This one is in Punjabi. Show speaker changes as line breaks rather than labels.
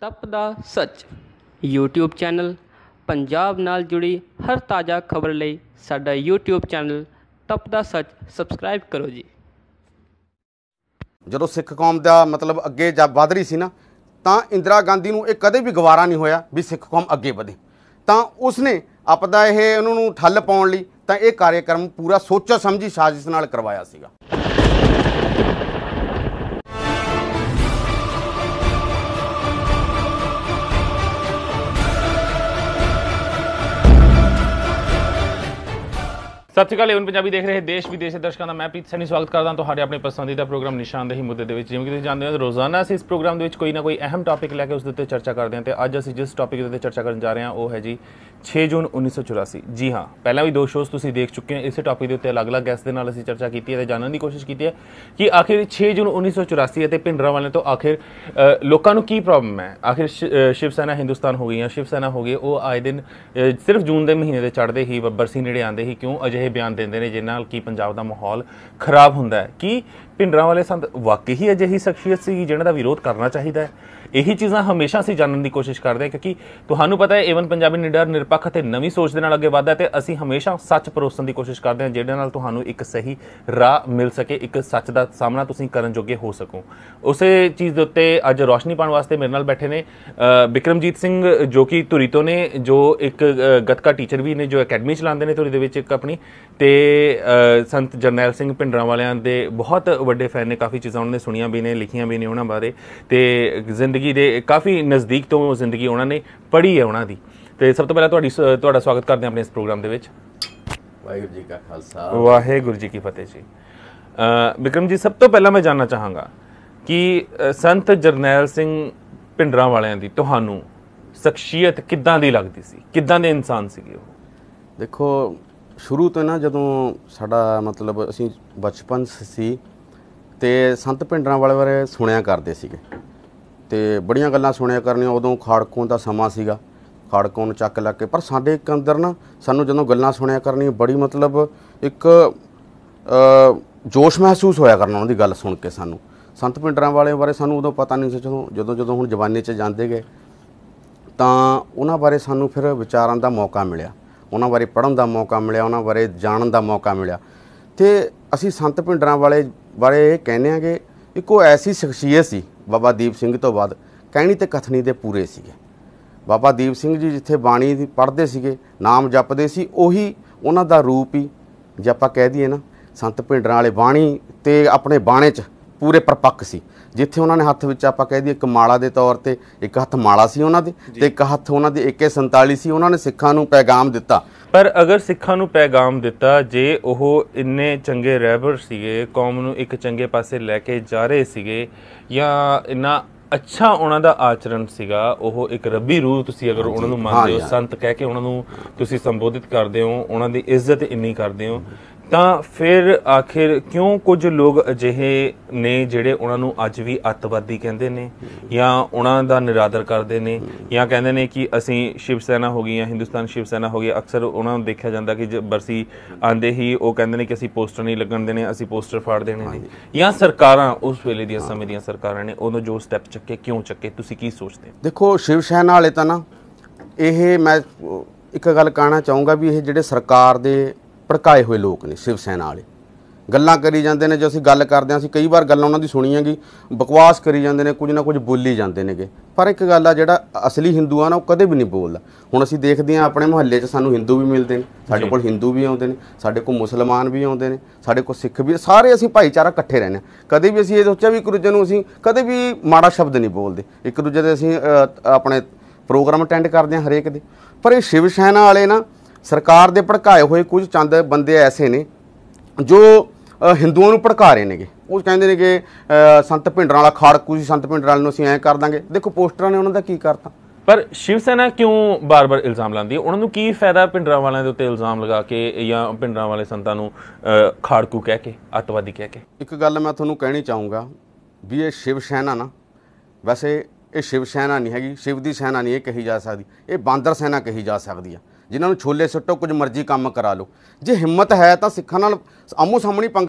ਤਪ ਦਾ ਸੱਚ YouTube ਚੈਨਲ ਪੰਜਾਬ ਨਾਲ ਜੁੜੀ ਹਰ ਤਾਜ਼ਾ ਖਬਰ ਲਈ ਸਾਡਾ YouTube ਚੈਨਲ ਤਪ ਦਾ ਸੱਚ ਸਬਸਕ੍ਰਾਈਬ ਕਰੋ ਜੀ ਜਦੋਂ ਸਿੱਖ ਕੌਮ ਦਾ ਮਤਲਬ ਅੱਗੇ ਜਾ ਵਧ ਰਹੀ ਸੀ ਨਾ ਤਾਂ ਇੰਦਰਾ ਗਾਂਧੀ ਨੂੰ ਇਹ ਕਦੇ ਵੀ ਗਵਾਰਾ ਨਹੀਂ ਹੋਇਆ ਵੀ ਸਿੱਖ ਕੌਮ ਅੱਗੇ ਵਧੇ ਤਾਂ ਉਸਨੇ ਆਪਦਾ ਇਹ ਉਹਨਾਂ ਨੂੰ ਠੱਲ ਪਾਉਣ ਲਈ ਤਾਂ ਇਹ ਕਾਰਜਕ੍ਰਮ ਪੂਰਾ ਸੋਚਾ ਸਮਝੀ ਸਾਜ਼ਿਸ਼ ਨਾਲ ਕਰਵਾਇਆ ਸੀਗਾ
ਸਤਿ ਸ਼੍ਰੀ ਅਕਾਲ ਇਹਨ ਪੰਜਾਬੀ ਦੇਖ ਰਹੇ ਦੇਸ਼ ਵਿਦੇਸ਼ ਦੇ ਦਰਸ਼ਕਾਂ ਦਾ ਮੈਂ ਪ੍ਰੀਤ ਸੈਣੀ ਸਵਾਗਤ ਕਰਦਾ ਤੁਹਾਡੇ ਆਪਣੇ ਪਸੰਦੀਦਾ ਪ੍ਰੋਗਰਾਮ ਨਿਸ਼ਾਨਦੇਹੀ ਮੁੱਦੇ ਦੇ ਵਿੱਚ ਜਿਵੇਂ ਕਿ ਤੁਸੀਂ ਜਾਣਦੇ ਹੋ ਰੋਜ਼ਾਨਾ ਅਸੀਂ ਇਸ ਪ੍ਰੋਗਰਾਮ ਦੇ ਵਿੱਚ ਕੋਈ ਨਾ ਕੋਈ ਅਹਿਮ ਟਾਪਿਕ ਲੈ ਕੇ ਉਸ ਦੇ ਉੱਤੇ ਚਰਚਾ ਕਰਦੇ ਹਾਂ ਤੇ ਅੱਜ ਅਸੀਂ ਜਿਸ ਟਾਪਿਕ ਦੇ ਉੱਤੇ ਚਰਚਾ ਕਰਨ ਜਾ ਰਹੇ ਹਾਂ ਉਹ ਹੈ ਜੀ 6 ਜੂਨ 1984 ਜੀ ਹਾਂ ਪਹਿਲਾਂ ਵੀ ਦੋ ਸ਼ੋਜ਼ ਤੁਸੀਂ ਦੇਖ ਚੁੱਕੇ ਹੋ ਇਸੇ ਟਾਪਿਕ ਦੇ ਉੱਤੇ ਅਲੱਗ-ਅਲੱਗ ਗੈਸ ਦੇ ਨਾਲ ਅਸੀਂ ਚਰਚਾ ਕੀਤੀ ਹੈ ਤੇ ਜਾਣਨ ਦੀ ਕੋਸ਼ਿਸ਼ ਕੀਤੀ ਹੈ ਕਿ ਆਖਿਰ 6 ਜੂਨ 1984 ਅਤੇ ਭਿੰਡਰਾਂਵਾਲੇ ਤੋਂ ਆਖਿਰ ਲੋਕਾਂ ਨੂੰ ਕੀ ਪ੍ਰੋਬਲਮ ਹੈ ਆਖਿਰ ਸ਼ਿਵ ਸੈਨਾ ਹਿੰਦੁਸਤਾਨ ਹੋ ਗਈ ਹੈ ਸ਼ਿਵ ਸੈਨਾ ਹੋ ਗਈ ਉਹ ਆਏ ਦਿਨ ਸਿਰਫ ਜੂਨ ਦੇ ਮਹੀਨੇ ਦੇ ਚੜ੍ਹਦੇ ਹੀ ਬਰਸੀ ਨੇੜੇ ਆਂਦੇ ਹੀ ਕਿਉਂ ਅਜੇ ਬਿਆਨ ਦਿੰਦੇ ਨੇ ਜਿਨ੍ਹਾਂ ਨਾਲ ਕੀ ਪੰਜਾਬ ਦਾ ਮਾਹੌਲ ਖਰਾਬ ਹੁੰਦਾ ਹੈ ਕੀ ਭਿੰਡਰਾਂ ਵਾਲੇ ਸੰਤ ਵਾਕਈ ਹੀ ਅਜਿਹੀ ਸ਼ਖਸੀਅਤ ਸੀ ਜਿਹਨਾਂ ਦਾ ਵਿਰੋਧ ਕਰਨਾ ਚਾਹੀਦਾ ਹੈ ਇਹੀ ਚੀਜ਼ਾਂ ਹਮੇਸ਼ਾ ਅਸੀਂ ਜਾਣਨ ਦੀ ਕੋਸ਼ਿਸ਼ ਕਰਦੇ ਹਾਂ ਕਿਉਂਕਿ ਤੁਹਾਨੂੰ ਪਤਾ ਹੈ ਏਵਨ ਪੰਜਾਬੀ ਨਿਡਰ ਨਿਰਪੱਖ ਅਤੇ ਨਵੀਂ ਸੋਚ ਦੇ ਨਾਲ ਅੱਗੇ ਵਧਦਾ ਤੇ ਅਸੀਂ ਹਮੇਸ਼ਾ ਸੱਚ ਪਰੋਸਣ ਦੀ ਕੋਸ਼ਿਸ਼ ਕਰਦੇ ਹਾਂ ਜਿਹਦੇ ਨਾਲ ਤੁਹਾਨੂੰ ਇੱਕ ਸਹੀ ਰਾਹ ਮਿਲ ਸਕੇ ਇੱਕ ਸੱਚ ਦਾ ਸਾਹਮਣਾ ਤੁਸੀਂ ਕਰਨ ਜੋਗੇ ਹੋ ਸਕੋ ਉਸੇ ਚੀਜ਼ ਦੇ ਉੱਤੇ ਅੱਜ ਰੋਸ਼ਨੀ ਪਾਣ ਵਾਸਤੇ ਮੇਰੇ ਨਾਲ ਬੈਠੇ ਨੇ ਬਿਕਰਮਜੀਤ ਸਿੰਘ ਜੋ ਕਿ ਧੁਰੀ ਤੋਂ ਨੇ ਜੋ ਇੱਕ ਗਤਕਾ ਟੀਚਰ ਵੀ ਨੇ ਜੋ ਅਕੈਡਮੀ ਚਲਾਉਂਦੇ ਨੇ ਧੁਰੀ ਦੇ ਵਿੱਚ ਇੱਕ ਆਪਣੀ ਤੇ ਸੰਤ ਜਰਨੈਲ ਸਿੰਘ ਪਿੰਡਰਾਂ ਵਾਲਿਆਂ ਦੇ ਬਹੁਤ ਵੱਡੇ ਫੈਨ ਨੇ ਕਾਫੀ ਚੀਜ਼ਾਂ ਉਹਨਾਂ ਨੇ ਸੁਣੀਆਂ ਵੀ ਨੇ ਲਿਖੀਆਂ ਵੀ ਨੇ ਉਹਨਾਂ ਬਾਰੇ ਤੇ ਜ਼ਿੰਦਗੀ ਜ਼ਿੰਦਗੀ ਦੇ ਕਾਫੀ ਨਜ਼ਦੀਕ ਤੋਂ ਜ਼ਿੰਦਗੀ ਉਹਨਾਂ ਨੇ ਪੜ੍ਹੀ ਹੈ ਉਹਨਾਂ ਦੀ ਤੇ ਸਭ ਤੋਂ ਪਹਿਲਾਂ ਤੁਹਾਡੀ ਤੁਹਾਡਾ ਸਵਾਗਤ ਕਰਦੇ ਹਾਂ ਆਪਣੇ ਇਸ ਪ੍ਰੋਗਰਾਮ ਦੇ ਵਿੱਚ
ਵਾਹਿਗੁਰੂ ਜੀ ਕਾ ਖਾਲਸਾ ਵਾਹਿਗੁਰੂ ਜੀ ਕੀ ਫਤਿਹ ਜੀ
ਬਿਕਰਮ ਜੀ ਸਭ ਤੋਂ ਪਹਿਲਾਂ ਮੈਂ ਜਾਨਣਾ ਚਾਹਾਂਗਾ ਕਿ ਸੰਤ ਜਰਨੈਲ ਸਿੰਘ ਪਿੰਡਰਾ ਵਾਲਿਆਂ ਦੀ ਤੁਹਾਨੂੰ ਸ਼ਖਸੀਅਤ ਕਿੱਦਾਂ ਦੀ ਲੱਗਦੀ ਸੀ ਕਿੱਦਾਂ ਦੇ ਇਨਸਾਨ
ਸੀਗੇ ਉਹ ਦੇਖੋ ਸ਼ੁਰੂ ਤੋਂ ਨਾ ਜਦੋਂ ਸਾਡਾ ਮਤਲਬ ਅਸੀਂ ਬਚਪਨ ਸੀ ਤੇ ਸੰਤ ਪਿੰਡਰਾ ਵਾਲੇ ਬਾਰੇ ਸੁਣਿਆ ਕਰਦੇ ਸੀਗੇ ਤੇ ਬੜੀਆਂ ਗੱਲਾਂ ਸੁਣਿਆ ਕਰਨੀਆਂ ਉਦੋਂ ਖਾੜਕੋਂ ਦਾ ਸਮਾਂ ਸੀਗਾ ਖਾੜਕੋਂ ਨੂੰ ਚੱਕ ਲੱਗ ਕੇ ਪਰ ਸਾਡੇ ਇੱਕ ਅੰਦਰ ਨਾ ਸਾਨੂੰ ਜਦੋਂ ਗੱਲਾਂ ਸੁਣਿਆ ਕਰਨੀਆਂ ਬੜੀ ਮਤਲਬ ਇੱਕ ਜੋਸ਼ ਮਹਿਸੂਸ ਹੋਇਆ ਕਰਨਾ ਉਹਨਾਂ ਦੀ ਗੱਲ ਸੁਣ ਕੇ ਸਾਨੂੰ ਸੰਤ ਪਿੰਡਰਾਂ ਵਾਲੇ ਬਾਰੇ ਸਾਨੂੰ ਉਦੋਂ ਪਤਾ ਨਹੀਂ ਸੀ ਜਦੋਂ ਜਦੋਂ ਜਦੋਂ ਹੁਣ ਜਵਾਨੇ 'ਚ ਜਾਂਦੇ ਗਏ ਤਾਂ ਉਹਨਾਂ ਬਾਰੇ ਸਾਨੂੰ ਫਿਰ ਵਿਚਾਰਾਂ ਦਾ ਮੌਕਾ ਮਿਲਿਆ ਉਹਨਾਂ ਬਾਰੇ ਪੜਨ ਦਾ ਮੌਕਾ ਮਿਲਿਆ ਉਹਨਾਂ ਬਾਰੇ ਜਾਣਨ ਦਾ ਮੌਕਾ ਮਿਲਿਆ ਤੇ ਅਸੀਂ ਸੰਤ ਪਿੰਡਰਾਂ ਵਾਲੇ ਬਾਰੇ ਇਹ ਕਹਿੰਦੇ ਆਂਗੇ ਇੱਕੋ ਐਸੀ ਸ਼ਖਸੀਅਤ ਸੀ ਬਾਬਾ ਦੀਪ ਸਿੰਘ ਤੋਂ ਬਾਅਦ ਕਹਿਣੀ ਤੇ ਕਥਨੀ ਦੇ ਪੂਰੇ ਸੀਗੇ ਬਾਬਾ ਦੀਪ ਸਿੰਘ ਜੀ ਜਿੱਥੇ ਬਾਣੀ ਪੜ੍ਹਦੇ ਸੀਗੇ ਨਾਮ ਜਪਦੇ ਸੀ ਉਹੀ ਉਹਨਾਂ ਦਾ ਰੂਪ ਹੀ ਜੇ ਆਪਾਂ ਕਹਿ ਦਈਏ ਨਾ ਸੰਤ ਭਿੰਡਰਾਂ ਵਾਲੇ ਬਾਣੀ ਤੇ ਆਪਣੇ ਬਾਣੇ 'ਚ ਪੂਰੇ ਪਰਪੱਕ ਸੀ ਜਿੱਥੇ ਉਹਨਾਂ ਨੇ ਹੱਥ ਵਿੱਚ ਆਪਾਂ ਕਹਿ ਦਈਏ ਇੱਕ ਮਾਲਾ ਦੇ ਤੌਰ ਤੇ ਇੱਕ ਹੱਥ ਮਾਲਾ ਸੀ ਉਹਨਾਂ ਦੇ ਤੇ ਇੱਕ ਹੱਥ ਉਹਨਾਂ ਦੀ AK47 ਸੀ ਉਹਨਾਂ ਨੇ ਸਿੱਖਾਂ ਨੂੰ ਪੈਗਾਮ ਦਿੱਤਾ
ਪਰ ਅਗਰ ਸਿੱਖਾਂ ਨੂੰ ਪੈਗਾਮ ਦਿੱਤਾ ਜੇ ਉਹ ਇੰਨੇ ਚੰਗੇ ਰਹਿਬਰ ਸੀਗੇ ਕੌਮ ਨੂੰ ਇੱਕ ਚੰਗੇ ਪਾਸੇ ਲੈ ਕੇ ਜਾ ਰਹੇ ਸੀਗੇ ਜਾਂ ਇੰਨਾ ਅੱਛਾ ਉਹਨਾਂ ਦਾ ਆਚਰਣ ਸੀਗਾ ਉਹ ਇੱਕ ਰੱਬੀ ਰੂਹ ਤੁਸੀਂ ਅਗਰ ਉਹਨਾਂ ਨੂੰ ਮੰਨਦੇ ਹੋ ਸੰਤ ਕਹਿ ਕੇ ਉਹਨਾਂ ਨੂੰ ਤੁਸੀਂ ਸੰਬੋਧਿਤ ਕਰਦੇ ਹੋ ਉਹਨਾਂ ਦੀ ਇੱਜ਼ਤ ਇੰਨੀ ਕਰਦੇ ਹੋ ਤਾਂ ਫਿਰ ਆਖਿਰ ਕਿਉਂ ਕੁਝ ਲੋਕ ਅਜਿਹੇ ਨੇ ਜਿਹੜੇ ਉਹਨਾਂ ਨੂੰ ਅੱਜ ਵੀ ਅੱਤਵਾਦੀ ਕਹਿੰਦੇ ਨੇ ਜਾਂ ਉਹਨਾਂ ਦਾ ਨਿਰਾਦਰ ਕਰਦੇ ਨੇ ਜਾਂ ਕਹਿੰਦੇ ਨੇ ਕਿ ਅਸੀਂ ਸ਼ਿਵ ਸੈਨਾ ਹੋ ਗਈ ਜਾਂ ਹਿੰਦੁਸਤਾਨ ਸ਼ਿਵ ਸੈਨਾ ਹੋ ਗਈ ਅਕਸਰ ਉਹਨਾਂ ਨੂੰ ਦੇਖਿਆ ਜਾਂਦਾ ਕਿ ਬਰਸੀ ਆਂਦੇ ਹੀ ਉਹ ਕਹਿੰਦੇ ਨੇ ਕਿ ਅਸੀਂ ਪੋਸਟਰ ਨਹੀਂ ਲੱਗਣ ਦੇਣੇ ਅਸੀਂ ਪੋਸਟਰ ਫਾੜ ਦੇਣੇ ਨੇ ਜਾਂ ਸਰਕਾਰਾਂ ਉਸ ਵੇਲੇ ਦੀਆਂ ਸਮੇਂ ਦੀਆਂ ਸਰਕਾਰਾਂ ਨੇ ਉਹਨਾਂ ਜੋ ਸਟੈਪ ਚੱਕੇ ਕਿਉਂ ਚੱਕੇ ਤੁਸੀਂ ਕੀ ਸੋਚਦੇ ਹੋ
ਦੇਖੋ ਸ਼ਿਵ ਸੈਨਾ ਵਾਲੇ ਤਾਂ ਨਾ ਇਹ ਮੈਂ ਇੱਕ ਗੱਲ ਕਹਿਣਾ ਚਾਹੂੰਗਾ ਵੀ ਇਹ ਜਿਹੜੇ ਸਰਕਾਰ ਦੇ ਭੜਕਾਏ ਹੋਏ ਲੋਕ ਨੇ ਸਿਵ ਸੈਨਾ ਵਾਲੇ ਗੱਲਾਂ ਕਰੀ ਜਾਂਦੇ ਨੇ ਜੋ ਅਸੀਂ ਗੱਲ ਕਰਦੇ ਹਾਂ ਅਸੀਂ ਕਈ ਵਾਰ ਗੱਲਾਂ ਉਹਨਾਂ ਦੀ ਸੁਣੀਆਂ ਗਈ ਬਕਵਾਸ ਕਰੀ ਜਾਂਦੇ ਨੇ ਕੁਝ ਨਾ ਕੁਝ ਬੋਲੀ ਜਾਂਦੇ ਨੇਗੇ ਪਰ ਇੱਕ ਗੱਲ ਆ ਜਿਹੜਾ ਅਸਲੀ ਹਿੰਦੂ ਆ ਨਾ ਉਹ ਕਦੇ ਵੀ ਨਹੀਂ ਬੋਲਦਾ ਹੁਣ ਅਸੀਂ ਦੇਖਦੇ ਹਾਂ ਆਪਣੇ ਮੁਹੱਲੇ 'ਚ ਸਾਨੂੰ ਹਿੰਦੂ ਵੀ ਮਿਲਦੇ ਨੇ ਸਾਡੇ ਕੋਲ ਹਿੰਦੂ ਵੀ ਆਉਂਦੇ ਨੇ ਸਾਡੇ ਕੋਲ ਮੁਸਲਮਾਨ ਵੀ ਆਉਂਦੇ ਨੇ ਸਾਡੇ ਕੋਲ ਸਿੱਖ ਵੀ ਸਾਰੇ ਅਸੀਂ ਭਾਈਚਾਰਾ ਇਕੱਠੇ ਰਹਿੰਦੇ ਹਾਂ ਕਦੇ ਵੀ ਅਸੀਂ ਇਹ ਸੋਚਿਆ ਵੀ ਇੱਕ ਨੂੰ ਅਸੀਂ ਕਦੇ ਵੀ ਮਾੜਾ ਸ਼ਬਦ ਨਹੀਂ ਬੋਲਦੇ ਇੱਕ ਦੂਜੇ ਦੇ ਅਸੀਂ ਆਪਣੇ ਪ੍ਰੋਗਰਾਮ ਅਟੈਂਡ ਕਰਦੇ ਹਾਂ ਹਰੇਕ ਦੇ ਪਰ ਇਹ ਸ਼ਿਵ ਸੈਨਾ ਵਾਲੇ ਨਾ ਸਰਕਾਰ ਦੇ ਭੜਕਾਏ ਹੋਏ ਕੁਝ ਚੰਦ ਬੰਦੇ ਐਸੇ ਨੇ ਜੋ ਹਿੰਦੂਆਂ ਨੂੰ ਭੜਕਾ ਰਹੇ ਨੇਗੇ ਉਹ ਕਹਿੰਦੇ ਨੇ ਕਿ ਸੰਤ ਭਿੰਡਰਾਂ ਵਾਲਾ ਖਾੜਕੂ ਸੀ ਸੰਤ ਭਿੰਡਰਾਂ ਵਾਲੇ ਨੂੰ ਅਸੀਂ ਐ ਕਰ ਦਾਂਗੇ ਦੇਖੋ ਪੋਸਟਰਾਂ ਨੇ ਉਹਨਾਂ ਦਾ ਕੀ ਕਰਤਾ
ਪਰ ਸ਼ਿਵ ਸੈਨਾ ਕਿਉਂ ਬਾਰ-ਬਾਰ ਇਲਜ਼ਾਮ ਲਾਉਂਦੀ ਹੈ ਉਹਨਾਂ ਨੂੰ ਕੀ ਫਾਇਦਾ ਭਿੰਡਰਾਂ ਵਾਲਿਆਂ ਦੇ ਉੱਤੇ ਇਲਜ਼ਾਮ ਲਗਾ ਕੇ ਜਾਂ ਭਿੰਡਰਾਂ ਵਾਲੇ ਸੰਤਾਂ ਨੂੰ ਖਾੜਕੂ ਕਹਿ ਕੇ
ਅੱਤਵਾਦੀ ਕਹਿ ਕੇ ਇੱਕ ਗੱਲ ਮੈਂ ਤੁਹਾਨੂੰ ਕਹਿਣੀ ਚਾਹੂੰਗਾ ਵੀ ਇਹ ਸ਼ਿਵ ਸੈਨਾ ਨਾ ਵੈਸੇ ਇਹ ਸ਼ਿਵ ਸੈਨਾ ਨਹੀਂ ਹੈਗੀ ਸ਼ਿਵ ਦੀ ਸੈਨਾ ਨਹੀਂ ਇਹ ਕਹੀ ਜਾ ਸਕਦੀ ਇਹ ਬਾਂਦਰ ਸੈਨਾ ਕਹੀ ਜਾ ਸਕਦੀ ਆ ਜਿਨ੍ਹਾਂ ਨੂੰ ਛੋਲੇ ਸੱਟੋ ਕੁਝ ਮਰਜ਼ੀ ਕੰਮ ਕਰਾ ਲਓ ਜੇ ਹਿੰਮਤ ਹੈ ਤਾਂ ਸਿੱਖਾਂ ਨਾਲ ਆਮੋ ਸਾਹਮਣੀ